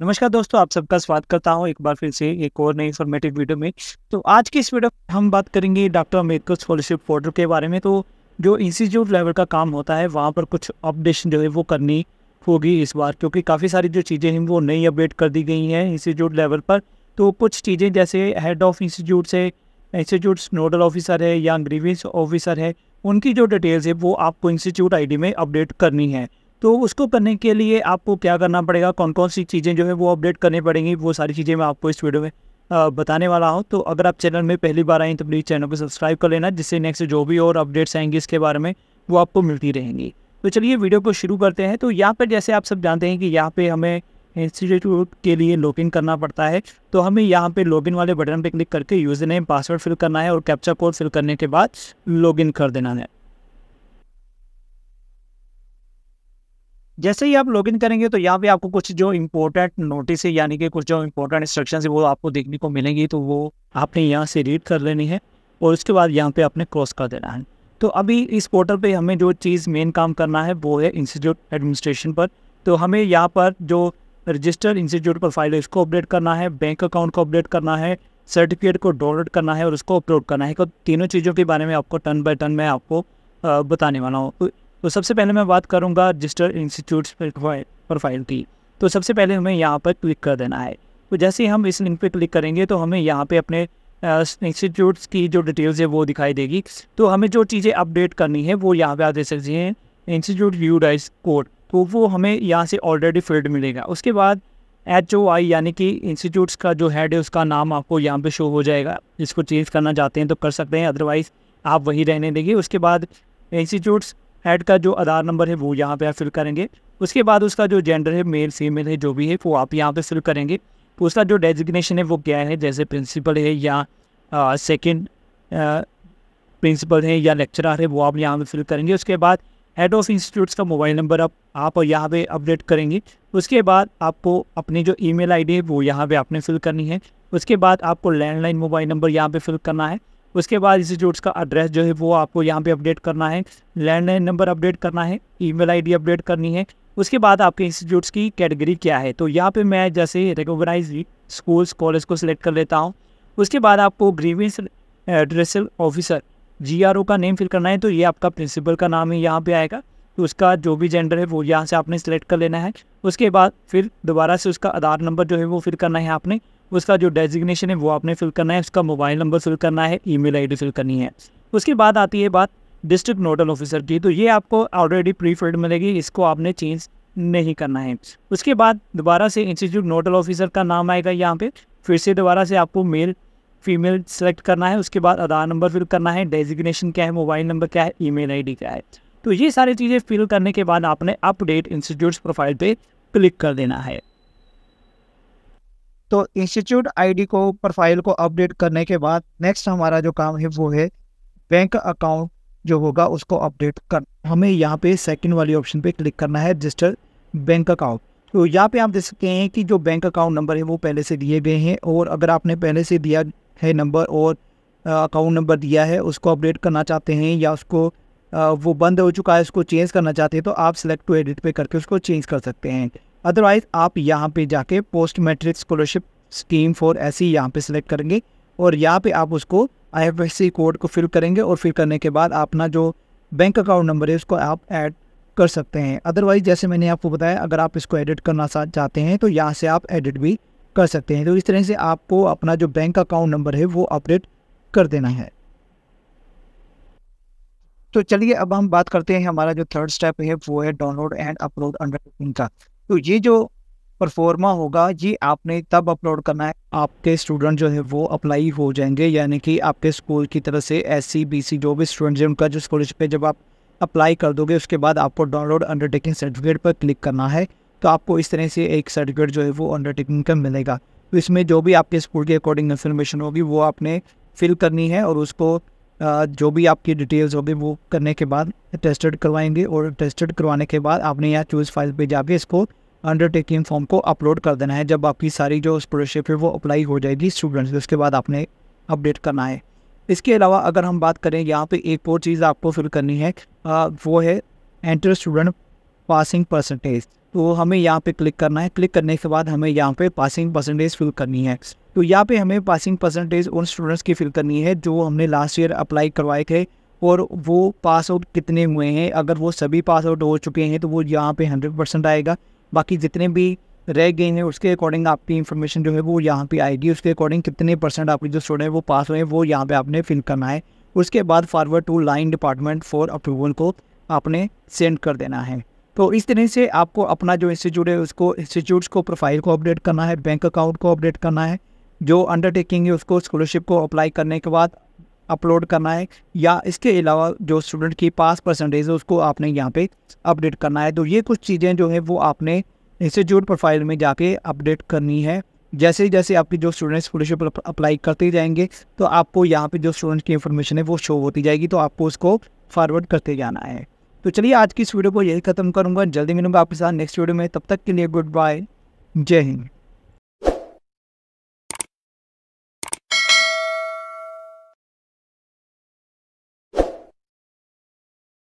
नमस्कार दोस्तों आप सबका स्वागत करता हूं एक बार फिर से एक और नई इन्फॉर्मेटिव वीडियो में तो आज की इस वीडियो में हम बात करेंगे डॉक्टर अम्बेडकर स्कॉलरशिप पोर्टल के बारे में तो जो इंस्टीट्यूट लेवल का काम होता है वहाँ पर कुछ अपडेशन जो है वो करनी होगी इस बार क्योंकि काफ़ी सारी जो चीज़ें हैं वो नई अपडेट कर दी गई हैं इंस्टीट्यूट लेवल पर तो कुछ चीज़ें जैसे हेड ऑफ इंस्टीट्यूट से इंस्टीट्यूट नोडल ऑफिसर है या ग्रीविंस ऑफिसर है उनकी जो डिटेल्स है वो आपको इंस्टीट्यूट आईडी में अपडेट करनी है तो उसको करने के लिए आपको क्या करना पड़ेगा कौन कौन सी चीज़ें जो है वो अपडेट करनी पड़ेंगी वो सारी चीज़ें मैं आपको इस वीडियो में बताने वाला हूँ तो अगर आप चैनल में पहली बार आएँ तो प्लीज़ चैनल को सब्सक्राइब कर लेना जिससे नेक्स्ट जो भी और अपडेट्स आएंगी इसके बारे में वो आपको मिलती रहेंगी तो चलिए वीडियो को शुरू करते हैं तो यहाँ पर जैसे आप सब जानते हैं कि यहाँ पर हमें इंस्टीट्यूट के लिए लॉगिन करना पड़ता है तो हमें यहाँ पे लॉगिन वाले बटन पे क्लिक करके यूज़र नेम पासवर्ड फिल करना है और कैप्चा कोड फिल करने के बाद लॉगिन कर देना है जैसे ही आप लॉगिन करेंगे तो यहाँ पे आपको कुछ जो इम्पोर्टेंट नोटिस है यानी कि कुछ जो इम्पोर्टेंट इंस्ट्रक्शन है वो आपको देखने को मिलेंगी तो वो आपने यहाँ से रीड कर लेनी है और उसके बाद यहाँ पे आपने क्रॉस कर देना है तो अभी इस पोर्टल पे हमें जो चीज़ मेन काम करना है वो है इंस्टीट्यूट एडमिनिस्ट्रेशन पर तो हमें यहाँ पर जो रजिस्टर इंस्टीट्यूट पर फाइल है उसको अपडेट करना है बैंक अकाउंट को अपडेट करना है सर्टिफिकेट को डाउनलोड करना है और उसको अपलोड करना है तो तीनों चीज़ों के बारे में आपको टर्न बाय टर्न मैं आपको बताने वाला हूँ तो सबसे पहले मैं बात करूँगा रजिस्टर इंस्टीट्यूट प्रोफाइल की तो सबसे पहले हमें यहाँ पर क्लिक कर देना है तो जैसे हम इस लिंक पे क्लिक करेंगे तो हमें यहाँ पे अपने इंस्टीट्यूट्स की जो डिटेल्स है वो दिखाई देगी तो हमें जो चीज़ें अपडेट करनी है वो यहाँ पे आप दे सकती हैं इंस्टीट्यूट व्यू डाइज कोड तो वो हमें यहाँ से ऑलरेडी फील्ड मिलेगा उसके बाद एच ओ आई यानी कि इंस्टीट्यूट्स का जो हेड है उसका नाम आपको यहाँ पे शो हो जाएगा जिसको चेंज करना चाहते हैं तो कर सकते हैं अदरवाइज़ आप वही रहने देंगे उसके बाद इंस्टीट्यूट्स हेड का जो आधार नंबर है वो यहाँ पे आप फिल करेंगे उसके बाद उसका जो जेंडर है मेल फीमेल है जो भी है वो आप यहाँ पे फिल करेंगे उसका जो डेजिग्नेशन है वो क्या है जैसे प्रिंसिपल है या सेकेंड प्रिंसिपल है या लेक्चरर है वो आप यहाँ पे फिल करेंगे उसके बाद हेड ऑफ इंस्टीट्यूट्स का मोबाइल नंबर आप आप यहाँ पे अपडेट करेंगे उसके बाद आपको अपनी जो ईमेल आईडी है वो यहाँ पे आपने फिल करनी है उसके बाद आपको लैंडलाइन मोबाइल नंबर यहाँ पे फिल करना है उसके बाद इंस्टीट्यूट्स का एड्रेस जो है वो आपको यहाँ पे अपडेट करना है लैंडलाइन नंबर अपडेट करना है ईमेल आईडी अपडेट करनी है उसके बाद आपके इंस्टीट्यूट्स की कैटेगरी क्या है तो यहाँ पे मैं जैसे रिकोगनाइज स्कूल्स कॉलेज को सिलेक्ट कर लेता हूँ उसके बाद आपको ग्रीवेंस एड्रेस ऑफिसर जी का नेम फिल करना है तो ये आपका प्रिंसिपल का नाम ही यहाँ पर आएगा तो उसका जो भी जेंडर है वो यहाँ से आपने सेलेक्ट कर लेना है उसके बाद फिर दोबारा से उसका आधार नंबर जो है वो फिल करना है आपने उसका जो डेजिग्नेशन है वो आपने फिल करना है उसका मोबाइल नंबर फिल करना है ईमेल आईडी फिल करनी है उसके बाद आती है बात डिस्ट्रिक्ट नोडल ऑफिसर की तो ये आपको ऑलरेडी प्री फिल्ड मिलेगी इसको आपने चेंज नहीं करना है उसके बाद दोबारा से इंस्टीट्यूट नोडल ऑफिसर का नाम आएगा यहाँ पे फिर से दोबारा से आपको मेल फीमेल सेलेक्ट करना है उसके बाद आधार नंबर फिल करना है डेजिग्नेशन क्या है मोबाइल नंबर क्या है ईमेल आईडी क्या है तो ये सारी चीज़ें फिल करने के बाद आपने अपडेट इंस्टीट्यूट प्रोफाइल पे क्लिक कर देना है तो इंस्टीट्यूट आईडी को प्रोफाइल को अपडेट करने के बाद नेक्स्ट हमारा जो काम है वो है बैंक अकाउंट जो होगा उसको अपडेट कर हमें यहाँ पे सेकंड वाली ऑप्शन पे क्लिक करना है रजिस्टर बैंक अकाउंट तो यहाँ पे आप देख सकते हैं कि जो बैंक अकाउंट नंबर है वो पहले से दिए गए हैं और अगर आपने पहले से दिया है नंबर और अकाउंट नंबर दिया है उसको अपडेट करना चाहते हैं या उसको आ, वो बंद हो चुका है उसको चेंज करना चाहते हैं तो आप सेलेक्ट टू एडिट पे करके उसको चेंज कर सकते हैं अदरवाइज आप यहाँ पे जाके post matric scholarship scheme for ऐसी ही यहाँ पर सिलेक्ट करेंगे और यहाँ पे आप उसको आई कोड को फिल करेंगे और फिल करने के बाद अपना जो बैंक अकाउंट नंबर है उसको आप ऐड कर सकते हैं अदरवाइज जैसे मैंने आपको बताया अगर आप इसको एडिट करना चाहते हैं तो यहाँ से आप एडिट भी कर सकते हैं तो इस तरह से आपको अपना जो बैंक अकाउंट नंबर है वो अपडेट कर देना है तो चलिए अब हम बात करते हैं हमारा जो थर्ड स्टेप है वो है डाउनलोड एंड अपलोड अंडरटेकिंग का तो ये जो परफॉर्मा होगा ये आपने तब अपलोड करना है आपके स्टूडेंट जो है वो अप्लाई हो जाएंगे यानी कि आपके स्कूल की तरफ से एस सी बी सी जो भी स्टूडेंट हैं उनका जो स्कॉलरशिप है जब आप अप्लाई कर दोगे उसके बाद आपको डाउनलोड अंडरटेकिंग सर्टिफिकेट पर क्लिक करना है तो आपको इस तरह से एक सर्टिफिकेट जो है वो अंडरटेकिंग का मिलेगा तो इसमें जो भी आपके स्कूल के अकॉर्डिंग इन्फॉर्मेशन होगी वो आपने फिल करनी है और उसको जो भी आपकी डिटेल्स होगी वो करने के बाद टेस्टेड करवाएंगे और टेस्टेड करवाने के बाद आपने यहाँ चूज़ फाइल पर जाके इसको अंडरटेकिंग फॉर्म को अपलोड कर देना है जब आपकी सारी जो स्कॉलरशिप है वो अप्लाई हो जाएगी स्टूडेंट्स उसके बाद आपने अपडेट करना है इसके अलावा अगर हम बात करें यहाँ पे एक और चीज़ आपको फिल करनी है आ, वो है एंटर स्टूडेंट पासिंग परसेंटेज तो हमें यहाँ पे क्लिक करना है क्लिक करने के बाद हमें यहाँ पे पासिंग परसेंटेज फिल करनी है तो यहाँ पे हमें पासिंग परसेंटेज उन स्टूडेंट्स की फिल करनी है जो हमने लास्ट ईयर अप्लाई करवाए थे और वो पास आउट कितने हुए हैं अगर वो सभी पास आउट हो चुके हैं तो वो यहाँ पे हंड्रेड परसेंट आएगा बाकी जितने भी रह गए हैं उसके अकॉर्डिंग आपकी इन्फॉर्मेशन जो है वो यहाँ पे आएगी उसके अकॉर्डिंग कितने परसेंट आपके जो स्टूडेंट वो पास हुए हैं वो यहाँ पे आपने फिल करना है उसके बाद forward to line department for approval को आपने सेंड कर देना है तो इस तरह से आपको अपना जो इंस्टीट्यूट है उसको इंस्टीट्यूट्स को प्रोफाइल को अपडेट करना है बैंक अकाउंट को अपडेट करना है जो अंडरटेकिंग है उसको स्कॉलरशिप को अप्लाई करने के बाद अपलोड करना है या इसके अलावा जो स्टूडेंट की पास परसेंटेज है उसको आपने यहाँ पे अपडेट करना है तो ये कुछ चीज़ें जो है वो आपने इंस्टीट्यूट प्रोफाइल में जाके अपडेट करनी है जैसे जैसे आपके जो स्टूडेंट्स स्कॉलरशिप अप्लाई करते जाएंगे तो आपको यहाँ पे जो स्टूडेंट की इन्फॉर्मेशन है वो शो होती जाएगी तो आपको उसको फॉरवर्ड करते जाना है तो चलिए आज की इस वीडियो को यही खत्म करूँगा जल्दी मिलूंगा आपके साथ नेक्स्ट वीडियो में तब तक के लिए गुड बाय जय हिंद